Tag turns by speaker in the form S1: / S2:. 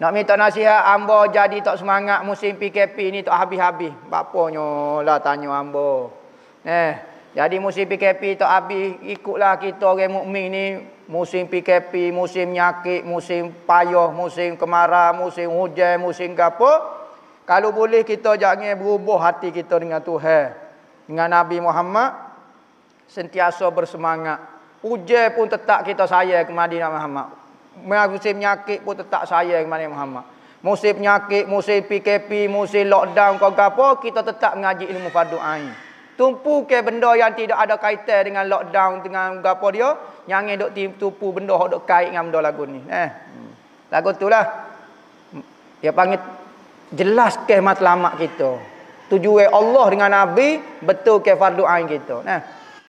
S1: Nak minta nasihat Ambo jadi tak semangat musim PKP ni tak habis-habis. Bapaknya lah tanya Ambo. Eh, jadi musim PKP tak habis, ikutlah kita orang mukmin ni musim PKP, musim nyakit, musim payah, musim kemarau, musim hujan, musim apa. Kalau boleh kita jangan berubah hati kita dengan Tuhan. Dengan Nabi Muhammad sentiasa bersemangat. Hujan pun tetap kita sayang ke Madinah Muhammad musim penyakit pun tetap sayang mana Muhammad. Musim penyakit, musim PKP, musim lockdown kau apa, kita tetap mengaji ilmu fardu ain. Tumpu ke benda yang tidak ada kaitan dengan lockdown dengan apa dia, yang dok tumpu benda hok dok kait dengan benda lagu ni. Eh. Hmm. Lagu itulah. Dia panggil jelas ke matlamat kita. Tujuan Allah dengan Nabi betul ke fardu ain kita. Nah. Eh.